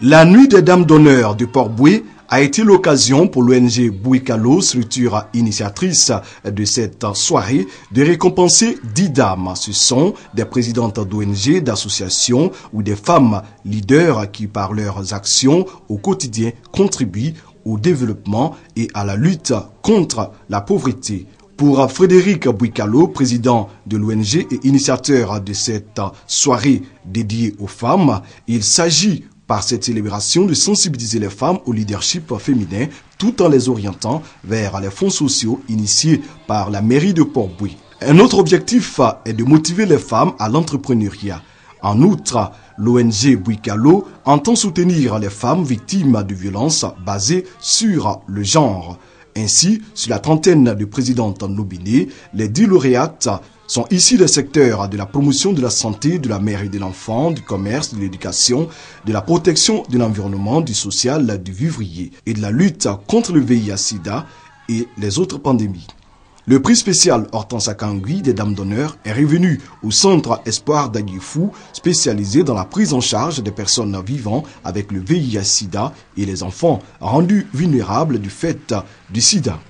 La nuit des dames d'honneur de Port-Boué a été l'occasion pour l'ONG Bouikalo, structure initiatrice de cette soirée, de récompenser dix dames. Ce sont des présidentes d'ONG, d'associations ou des femmes leaders qui, par leurs actions au quotidien, contribuent au développement et à la lutte contre la pauvreté. Pour Frédéric Bouicalo, président de l'ONG et initiateur de cette soirée dédiée aux femmes, il s'agit par cette célébration de sensibiliser les femmes au leadership féminin tout en les orientant vers les fonds sociaux initiés par la mairie de Port-Bouy. Un autre objectif est de motiver les femmes à l'entrepreneuriat. En outre, l'ONG Bouicalo entend soutenir les femmes victimes de violences basées sur le genre. Ainsi, sur la trentaine de présidentes nominées, les dix lauréates sont ici des secteurs de la promotion de la santé de la mère et de l'enfant, du commerce, de l'éducation, de la protection de l'environnement, du social, du vivrier et de la lutte contre le VIH-Sida et les autres pandémies. Le prix spécial Hortense Akangui des Dames d'honneur est revenu au Centre Espoir d'Aguifu spécialisé dans la prise en charge des personnes vivant avec le VIH-Sida et les enfants rendus vulnérables du fait du sida.